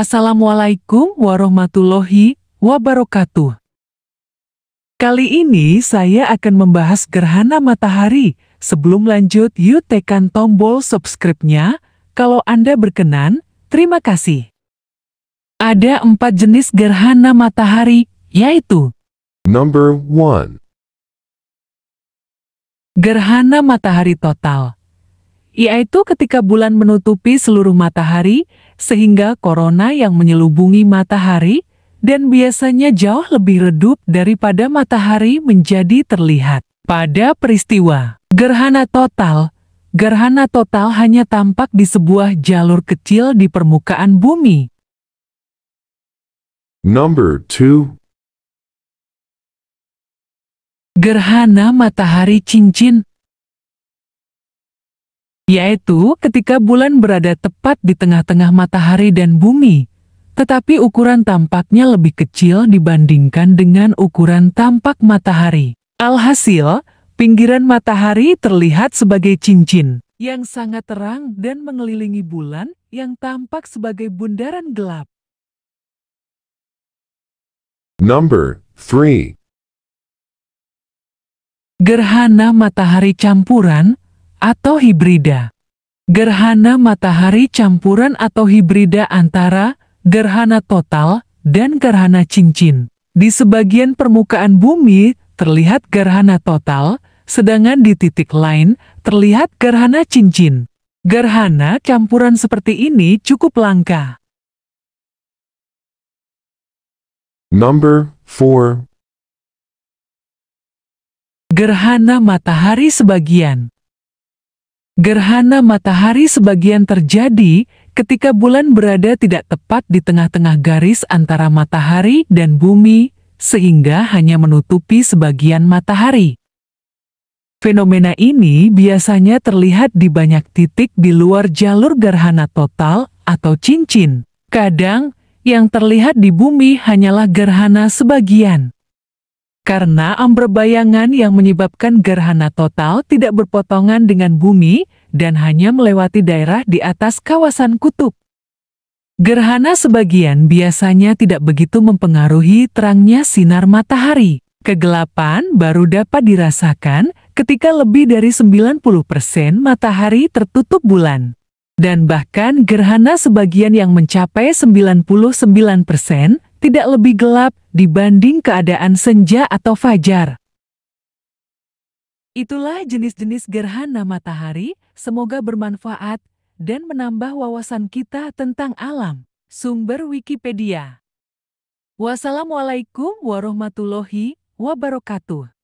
Assalamualaikum warahmatullahi wabarakatuh. Kali ini saya akan membahas gerhana matahari. Sebelum lanjut, yuk tekan tombol subscribe-nya. Kalau Anda berkenan, terima kasih. Ada empat jenis gerhana matahari, yaitu Number one. Gerhana matahari total yaitu ketika bulan menutupi seluruh matahari, sehingga korona yang menyelubungi matahari, dan biasanya jauh lebih redup daripada matahari menjadi terlihat. Pada peristiwa gerhana total, gerhana total hanya tampak di sebuah jalur kecil di permukaan bumi. Number two. Gerhana matahari cincin yaitu ketika bulan berada tepat di tengah-tengah matahari dan bumi, tetapi ukuran tampaknya lebih kecil dibandingkan dengan ukuran tampak matahari. Alhasil, pinggiran matahari terlihat sebagai cincin yang sangat terang dan mengelilingi bulan yang tampak sebagai bundaran gelap. Number 3 Gerhana matahari campuran atau hibrida. Gerhana matahari campuran atau hibrida antara gerhana total dan gerhana cincin. Di sebagian permukaan bumi terlihat gerhana total, sedangkan di titik lain terlihat gerhana cincin. Gerhana campuran seperti ini cukup langka. Number 4 Gerhana matahari sebagian Gerhana matahari sebagian terjadi ketika bulan berada tidak tepat di tengah-tengah garis antara matahari dan bumi, sehingga hanya menutupi sebagian matahari. Fenomena ini biasanya terlihat di banyak titik di luar jalur gerhana total atau cincin. Kadang, yang terlihat di bumi hanyalah gerhana sebagian. Karena amber bayangan yang menyebabkan gerhana total tidak berpotongan dengan bumi dan hanya melewati daerah di atas kawasan kutub. Gerhana sebagian biasanya tidak begitu mempengaruhi terangnya sinar matahari. Kegelapan baru dapat dirasakan ketika lebih dari 90% matahari tertutup bulan dan bahkan gerhana sebagian yang mencapai 99% tidak lebih gelap dibanding keadaan senja atau fajar. Itulah jenis-jenis gerhana matahari, semoga bermanfaat dan menambah wawasan kita tentang alam. Sumber Wikipedia Wassalamualaikum warahmatullahi wabarakatuh.